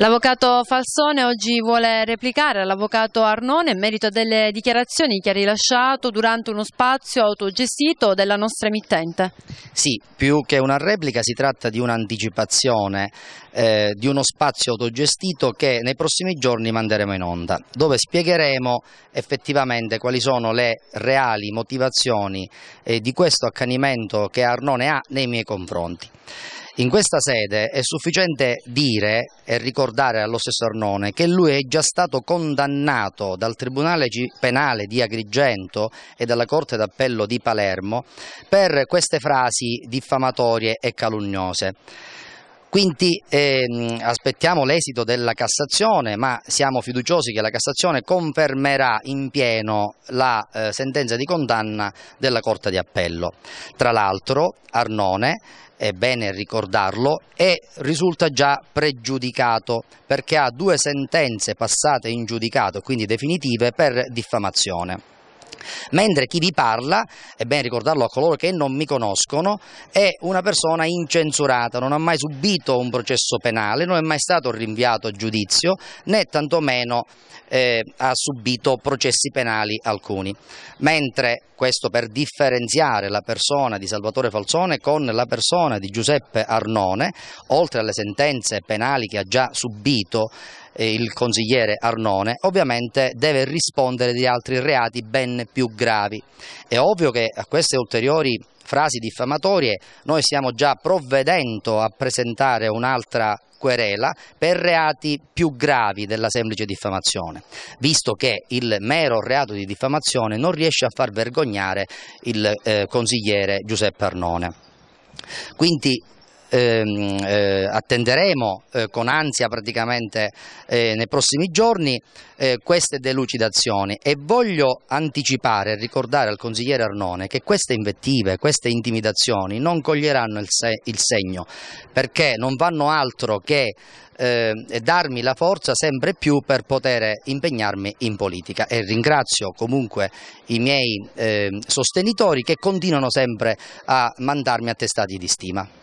L'avvocato Falsone oggi vuole replicare all'avvocato Arnone in merito a delle dichiarazioni che ha rilasciato durante uno spazio autogestito della nostra emittente. Sì, più che una replica si tratta di un'anticipazione eh, di uno spazio autogestito che nei prossimi giorni manderemo in onda, dove spiegheremo effettivamente quali sono le reali motivazioni eh, di questo accanimento che Arnone ha nei miei confronti. In questa sede è sufficiente dire e ricordare allo stesso Arnone che lui è già stato condannato dal Tribunale Penale di Agrigento e dalla Corte d'Appello di Palermo per queste frasi diffamatorie e calunniose. Quindi ehm, aspettiamo l'esito della Cassazione, ma siamo fiduciosi che la Cassazione confermerà in pieno la eh, sentenza di condanna della Corte di Appello. Tra l'altro Arnone, è bene ricordarlo, è, risulta già pregiudicato perché ha due sentenze passate in giudicato, quindi definitive, per diffamazione mentre chi vi parla, è bene ricordarlo a coloro che non mi conoscono, è una persona incensurata, non ha mai subito un processo penale, non è mai stato rinviato a giudizio, né tantomeno eh, ha subito processi penali alcuni. Mentre questo per differenziare la persona di Salvatore Falzone con la persona di Giuseppe Arnone, oltre alle sentenze penali che ha già subito, eh, il consigliere Arnone, ovviamente deve rispondere di altri reati ben più gravi. È ovvio che a queste ulteriori frasi diffamatorie noi stiamo già provvedendo a presentare un'altra querela per reati più gravi della semplice diffamazione, visto che il mero reato di diffamazione non riesce a far vergognare il eh, consigliere Giuseppe Arnone. Quindi ehm, eh, attenderemo eh, con ansia praticamente eh, nei prossimi giorni eh, queste delucidazioni e voglio anticipare e ricordare al consigliere Arnone che queste invettive, queste intimidazioni non coglieranno il, se il segno perché non vanno altro che eh, darmi la forza sempre più per poter impegnarmi in politica e ringrazio comunque i miei ehm, sostenitori che continuano sempre a mandarmi attestati di stima.